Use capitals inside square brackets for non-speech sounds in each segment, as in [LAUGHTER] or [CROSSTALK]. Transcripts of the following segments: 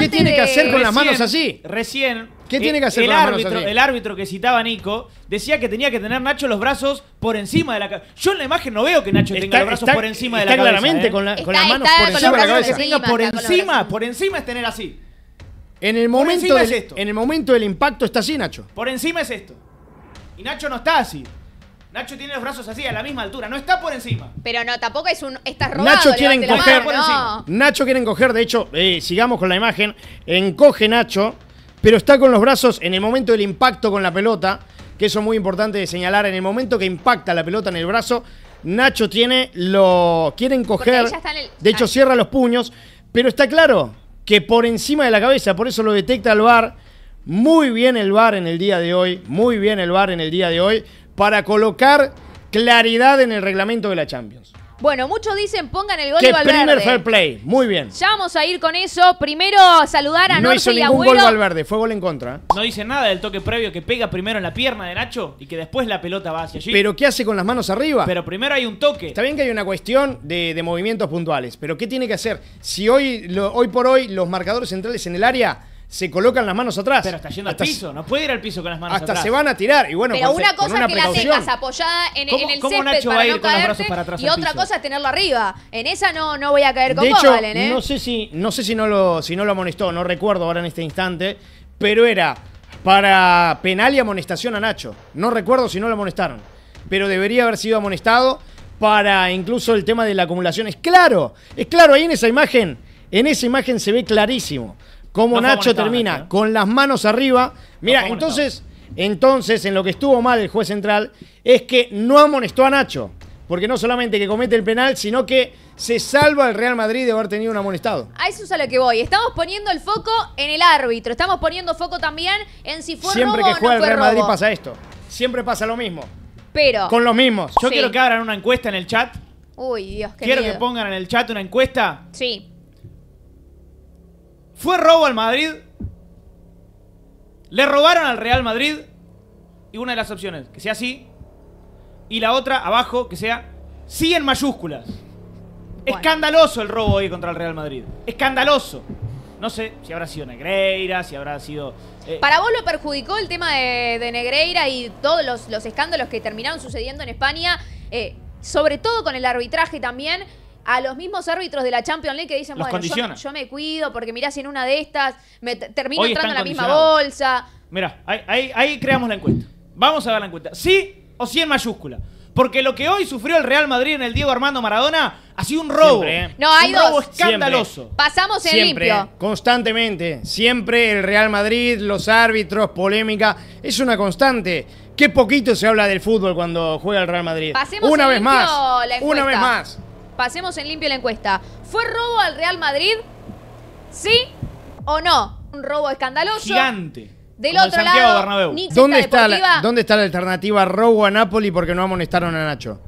¿Qué tiene que hacer con las manos así? Recién. ¿Qué tiene que eh, hacer el árbitro, que citaba Nico decía que tenía que tener Nacho los brazos por encima de la cabeza. Yo en la imagen no veo que Nacho tenga los brazos por encima de la cabeza. Claramente, ¿eh? con las manos por encima de la cabeza. por encima, es tener así. En el, momento es esto. en el momento del impacto está así, Nacho. Por encima es esto. Y Nacho no está así. Nacho tiene los brazos así, a la misma altura, no está por encima. Pero no, tampoco es un. está robado. Nacho quiere encoger. Nacho quiere encoger, de hecho, eh, sigamos con la imagen. Encoge Nacho, pero está con los brazos en el momento del impacto con la pelota, que eso es muy importante de señalar. En el momento que impacta la pelota en el brazo, Nacho tiene lo. Quiere encoger. De hecho, ah. cierra los puños, pero está claro que por encima de la cabeza, por eso lo detecta el bar. Muy bien el bar en el día de hoy, muy bien el bar en el día de hoy, para colocar claridad en el reglamento de la Champions. Bueno, muchos dicen pongan el gol de Valverde. primer fair play, muy bien. Ya vamos a ir con eso. Primero saludar a no hizo ningún gol Valverde, fue gol en contra. No dice nada del toque previo que pega primero en la pierna de Nacho y que después la pelota va hacia allí. Pero ¿qué hace con las manos arriba? Pero primero hay un toque. Está bien que hay una cuestión de, movimientos puntuales, pero ¿qué tiene que hacer? Si hoy, hoy por hoy los marcadores centrales en el área se colocan las manos atrás. Pero está yendo al piso, no puede ir al piso con las manos atrás. Hasta se van a tirar. Y bueno, Pero una cosa es que la tengas apoyada en, el césped para no con atrás y otra cosa es tenerlo arriba. En esa no, no voy a caer con de ¿eh? No sé si, no, sé si no, lo, si no lo amonestó, no recuerdo ahora en este instante, pero era para penal y amonestación a Nacho. No recuerdo si no lo amonestaron, pero debería haber sido amonestado para incluso el tema de la acumulación. Es claro, es claro, ahí en esa imagen, en esa imagen se ve clarísimo. Como Nacho termina ¿eh? con las manos arriba. Mira, entonces, entonces, en lo que estuvo mal el juez central es que no amonestó a Nacho. Porque no solamente que comete el penal, sino que se salva el Real Madrid de haber tenido un amonestado. A eso es a lo que voy. Estamos poniendo el foco en el árbitro. Estamos poniendo foco también en si fue Siempre que juega el Real Madrid pasa esto. Siempre pasa lo mismo. Pero. Con los mismos. Yo quiero que abran una encuesta en el chat. Uy, Dios, qué Quiero que pongan en el chat una encuesta. Sí. Fue robo al Madrid. Le robaron al Real Madrid. Y una de las opciones, que sea así. Y la otra, abajo, que sea sí en mayúsculas. Escandaloso el robo hoy contra el Real Madrid. Escandaloso. No sé si habrá sido Negreira, si habrá sido. Eh, Para vos lo perjudicó el tema de, Negreira y todos los, escándalos que terminaron sucediendo en España, eh, sobre todo con el arbitraje también a los mismos árbitros de la Champions League que dicen, bueno, yo, me cuido porque mirá si en una de estas me termino entrando en la misma bolsa. Mira, ahí, ahí, creamos la encuesta. Vamos a dar la encuesta. ¿Sí o sí en mayúscula? Porque lo que hoy sufrió el Real Madrid en el Diego Armando Maradona ha sido un robo. ¿eh? No, hay un dos. robo escandaloso. Pasamos en Siempre. ¿eh? Constantemente. Siempre el Real Madrid, los árbitros, polémica. Es una constante. Qué poquito se habla del fútbol cuando juega el Real Madrid. una vez más. una vez más pasemos en limpio la encuesta. ¿Fue robo al Real Madrid? ¿Sí o no? Un robo escandaloso. Gigante. Del otro lado, ¿Dónde está, la, ¿Dónde está la alternativa robo a Napoli porque no amonestaron a Nacho?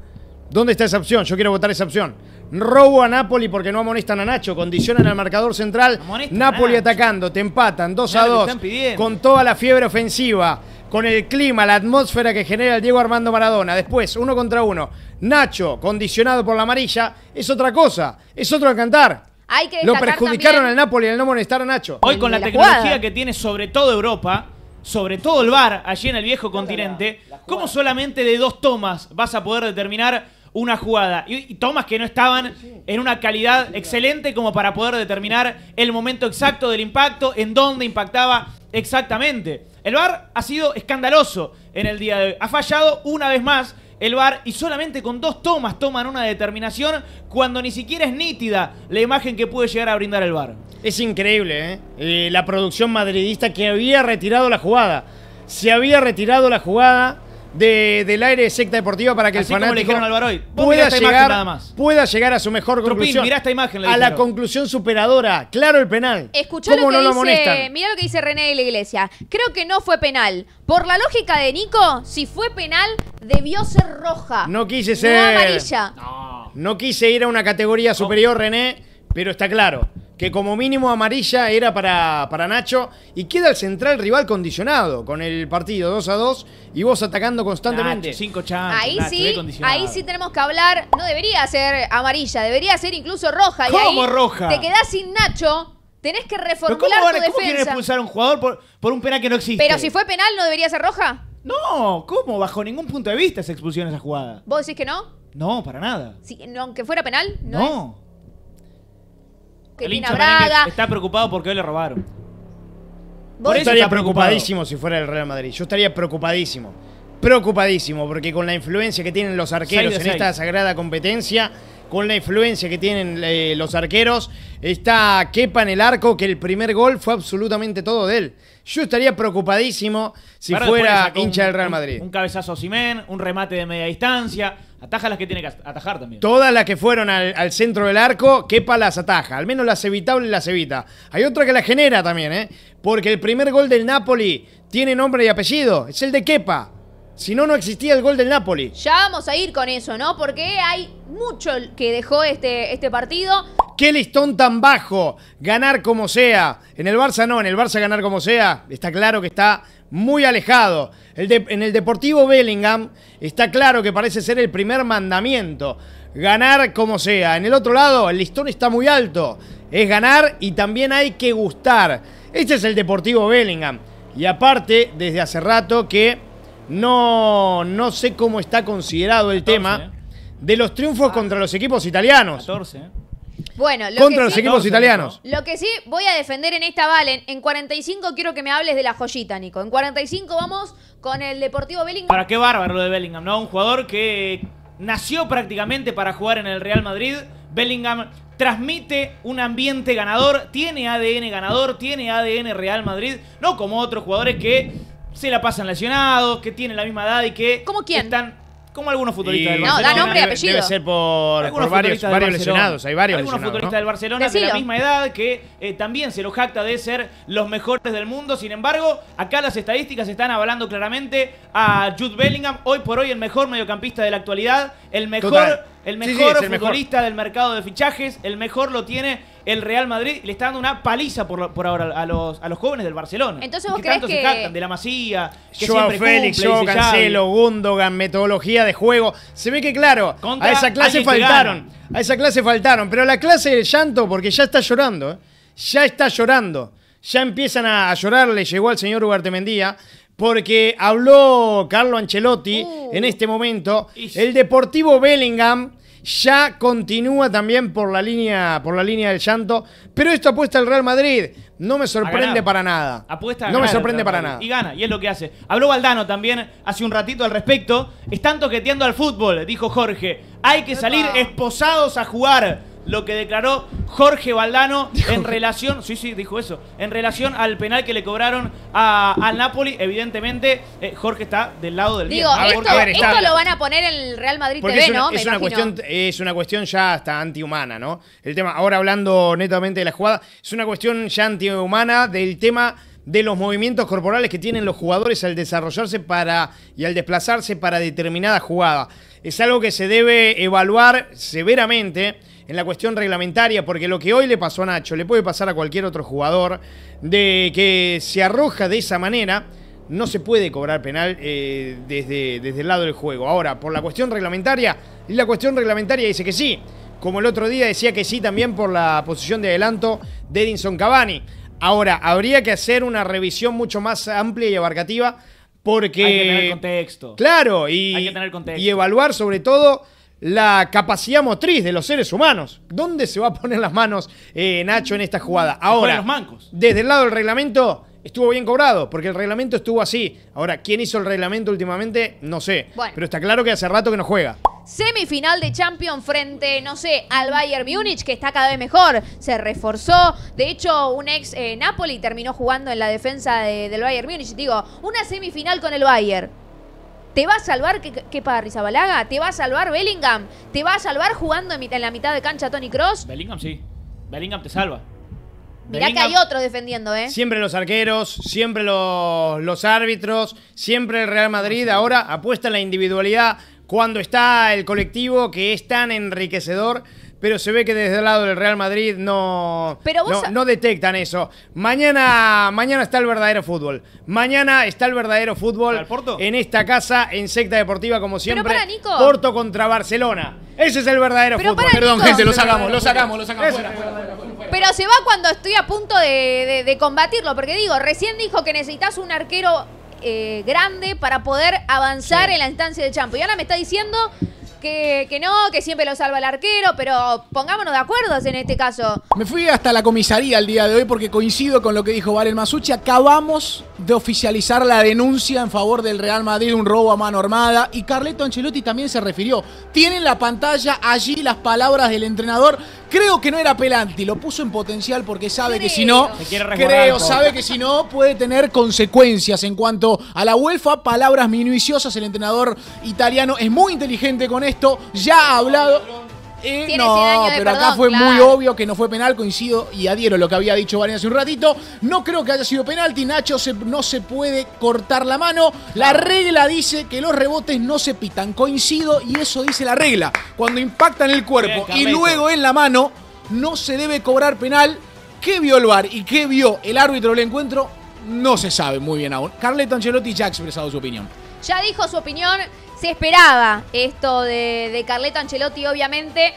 ¿Dónde está esa opción? Yo quiero votar esa opción. Robo a Napoli porque no amonestan a Nacho. Condicionan al marcador central. Napoli atacando. Te empatan 2 a 2. Con toda la fiebre ofensiva con el clima, la atmósfera que genera el Diego Armando Maradona. Después, uno contra uno. Nacho, condicionado por la amarilla, es otra cosa, es otro cantar. Hay que Lo perjudicaron al Napoli al no molestar a Nacho. Hoy con la, tecnología que tiene sobre todo Europa, sobre todo el VAR allí en el viejo continente, ¿cómo solamente de dos tomas vas a poder determinar una jugada? y tomas que no estaban en una calidad excelente como para poder determinar el momento exacto del impacto, en dónde impactaba exactamente. El VAR ha sido escandaloso en el día de hoy. Ha fallado una vez más el VAR y solamente con dos tomas toman una determinación cuando ni siquiera es nítida la imagen que puede llegar a brindar el VAR. Es increíble, ¿eh? Eh, la producción madridista que había retirado la jugada. Se había retirado la jugada del aire de secta deportiva para que el fanático pueda, llegar, llegar a su mejor conclusión. esta imagen, a la conclusión superadora. Claro el penal. Escuchó lo que dice, lo que dice René de la Iglesia. Creo que no fue penal. Por la lógica de Nico, si fue penal, debió ser roja. No quise ser. No quise ir a una categoría superior, René, pero está claro que como mínimo amarilla era para, para Nacho y queda el central rival condicionado con el partido 2 a 2 y vos atacando constantemente. ahí sí, ahí sí tenemos que hablar, no debería ser amarilla, debería ser incluso roja. ¿Cómo roja? Te quedás sin Nacho. Tenés que reformular ¿Pero defensa. ¿Cómo expulsar a un jugador por, un penal que no existe? Pero si fue penal, ¿no debería ser roja? No, ¿cómo? Bajo ningún punto de vista se expulsión esa jugada. ¿Vos decís que no? No, para nada. aunque fuera penal, no. no el hincha Braga. está preocupado porque hoy le robaron. Yo estaría preocupadísimo si fuera el Real Madrid. Yo estaría preocupadísimo. Preocupadísimo, porque con la influencia que tienen los arqueros en esta sagrada competencia, con la influencia que tienen eh, los arqueros, está quepa en el arco, que el primer gol fue absolutamente todo de él. Yo estaría preocupadísimo si fuera hincha del Real Madrid. Un, cabezazo a Simén, un remate de media distancia, ataja las que tiene que atajar también. Todas las que fueron al, centro del arco, Kepa las ataja. Al menos las evitables las evita. Hay otra que la genera también, ¿eh? Porque el primer gol del Napoli tiene nombre y apellido. Es el de Kepa. Si no, no existía el gol del Napoli. Ya vamos a ir con eso, ¿no? Porque hay mucho que dejó este, este partido. Qué listón tan bajo. Ganar como sea. En el Barça no, en el Barça ganar como sea. Está claro que está muy alejado. en el Deportivo Bellingham está claro que parece ser el primer mandamiento, ganar como sea. En el otro lado, el listón está muy alto, es ganar y también hay que gustar. Este es el Deportivo Bellingham. Y aparte, desde hace rato que no, sé cómo está considerado el tema ¿eh? de los triunfos ah. contra los equipos italianos. ¿eh? Bueno, lo contra los equipos italianos. Lo que sí voy a defender en esta Valen, en 45 quiero que me hables de la joyita, Nico. En 45 vamos con el Deportivo Bellingham. Para qué bárbaro lo de Bellingham, ¿no? Un jugador que nació prácticamente para jugar en el Real Madrid. Bellingham transmite un ambiente ganador, tiene ADN ganador, tiene ADN Real Madrid, no como otros jugadores que se la pasan lesionados, que tienen la misma edad y que ¿Cómo quién? están como algunos futbolistas del Barcelona. No, da nombre y apellido. Debe ser por, varios, lesionados. Hay varios Algunos futbolistas del Barcelona de la misma edad que eh, también se lo jacta de ser los mejores del mundo. Sin embargo, acá las estadísticas están avalando claramente a Jude Bellingham, hoy por hoy el mejor mediocampista de la actualidad, el mejor el mejor futbolista del mercado de fichajes, el mejor lo tiene el Real Madrid. Le está dando una paliza por, ahora a los, a los jóvenes del Barcelona. Entonces vos crees que... se jactan de la Masía, que Félix, Joao Cancelo, Gundogan, metodología de juego. Se ve que claro, a esa clase faltaron. A esa clase faltaron, pero la clase del llanto porque ya está llorando, ¿eh? ya está llorando ya empiezan a llorar, le llegó al señor Ugarte Mendía, porque habló Carlo Ancelotti uh. en este momento. El Deportivo Bellingham ya continúa también por la línea, por la línea del llanto, pero esto apuesta al Real Madrid. No me sorprende para nada. Apuesta no me sorprende para nada. Y gana, y es lo que hace. Habló Valdano también hace un ratito al respecto. Están toqueteando al fútbol, dijo Jorge. Hay que salir esposados a jugar lo que declaró Jorge Valdano [LAUGHS] en relación, sí, sí, dijo eso, en relación al penal que le cobraron a, al Napoli, evidentemente eh, Jorge está del lado del Digo, esto, lo van a poner el Real Madrid TV, es una, ¿no? cuestión, es una cuestión ya hasta antihumana, ¿no? El tema, ahora hablando netamente de la jugada, es una cuestión ya antihumana del tema de los movimientos corporales que tienen los jugadores al desarrollarse para y al desplazarse para determinada jugada. Es algo que se debe evaluar severamente en la cuestión reglamentaria, porque lo que hoy le pasó a Nacho le puede pasar a cualquier otro jugador de que se arroja de esa manera. No se puede cobrar penal eh, desde, desde el lado del juego. Ahora, por la cuestión reglamentaria, y la cuestión reglamentaria dice que sí, como el otro día decía que sí también por la posición de adelanto de Edinson Cavani. Ahora, habría que hacer una revisión mucho más amplia y abarcativa porque... Hay que tener contexto. Claro, y, y evaluar sobre todo la capacidad motriz de los seres humanos. ¿Dónde se va a poner las manos eh, Nacho en esta jugada? Ahora, los mancos. desde el lado del reglamento estuvo bien cobrado, porque el reglamento estuvo así. Ahora, ¿quién hizo el reglamento últimamente? No sé. Pero está claro que hace rato que no juega. Semifinal de Champions frente, no sé, al Bayern Múnich, que está cada vez mejor. Se reforzó. De hecho, un ex eh, Napoli terminó jugando en la defensa del Bayern Múnich. Digo, una semifinal con el Bayern. ¿Te va a salvar Kepa Rizabalaga? ¿Te va a salvar Bellingham? ¿Te va a salvar jugando en, la mitad de cancha Tony Cross? Bellingham sí. Bellingham te salva. Mirá que hay otro defendiendo, ¿eh? Siempre los arqueros, siempre los, los árbitros, siempre el Real Madrid. Ahora apuesta en la individualidad cuando está el colectivo que es tan enriquecedor pero se ve que desde el lado del Real Madrid no, no, detectan eso. Mañana, mañana está el verdadero fútbol. Mañana está el verdadero fútbol en esta casa, en secta deportiva, como siempre. Pero Porto contra Barcelona. Ese es el verdadero fútbol. Perdón, gente, lo sacamos, lo sacamos, lo sacamos. Fuera, pero se va cuando estoy a punto de, de combatirlo, porque digo, recién dijo que necesitas un arquero eh, grande para poder avanzar en la instancia de Champo. Y ahora me está diciendo que, no, que siempre lo salva el arquero, pero pongámonos de acuerdo en este caso. Me fui hasta la comisaría el día de hoy porque coincido con lo que dijo Valer Masucci. Acabamos de oficializar la denuncia en favor del Real Madrid, un robo a mano armada. Y Carleto Ancelotti también se refirió. Tienen la pantalla allí las palabras del entrenador Creo que no era Pelanti, lo puso en potencial porque sabe que si no, creo, sabe que si no puede tener consecuencias en cuanto a la UEFA. Palabras minuciosas, el entrenador italiano es muy inteligente con esto, ya ha hablado no, pero acá fue muy obvio que no fue penal, coincido y adhiero lo que había dicho varias hace un ratito. No creo que haya sido penal, Nacho no se puede cortar la mano. La regla dice que los rebotes no se pitan, coincido y eso dice la regla. Cuando impactan el cuerpo y luego en la mano, no se debe cobrar penal. ¿Qué vio el VAR y qué vio el árbitro del encuentro? No se sabe muy bien aún. Carleto Ancelotti ya ha expresado su opinión. Ya dijo su opinión se esperaba esto de, de Carleto Ancelotti, obviamente,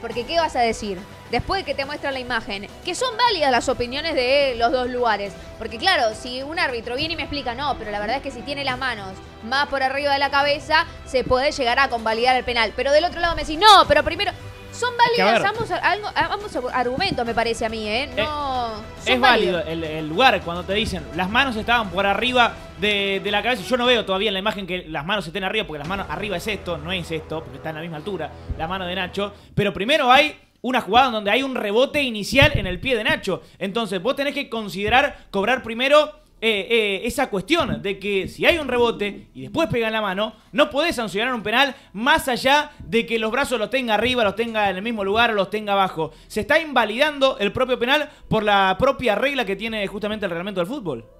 porque ¿qué vas a decir? después de que te muestran la imagen, que son válidas las opiniones de los dos lugares. Porque claro, si un árbitro viene y me explica, no, pero la verdad es que si tiene las manos más por arriba de la cabeza, se puede llegar a convalidar el penal. Pero del otro lado me decís, no, pero primero, son válidas ambos, ah, argumentos, me parece a mí, ¿eh? eh no, es válido, el, lugar cuando te dicen las manos estaban por arriba de, la cabeza. Yo no veo todavía en la imagen que las manos estén arriba, porque las manos arriba es esto, no es esto, porque está en la misma altura, la mano de Nacho. Pero primero hay una jugada donde hay un rebote inicial en el pie de Nacho. Entonces vos tenés que considerar cobrar primero eh, eh, esa cuestión de que si hay un rebote y después pega en la mano, no podés sancionar un penal más allá de que los brazos los tenga arriba, los tenga en el mismo lugar o los tenga abajo. Se está invalidando el propio penal por la propia regla que tiene justamente el reglamento del fútbol.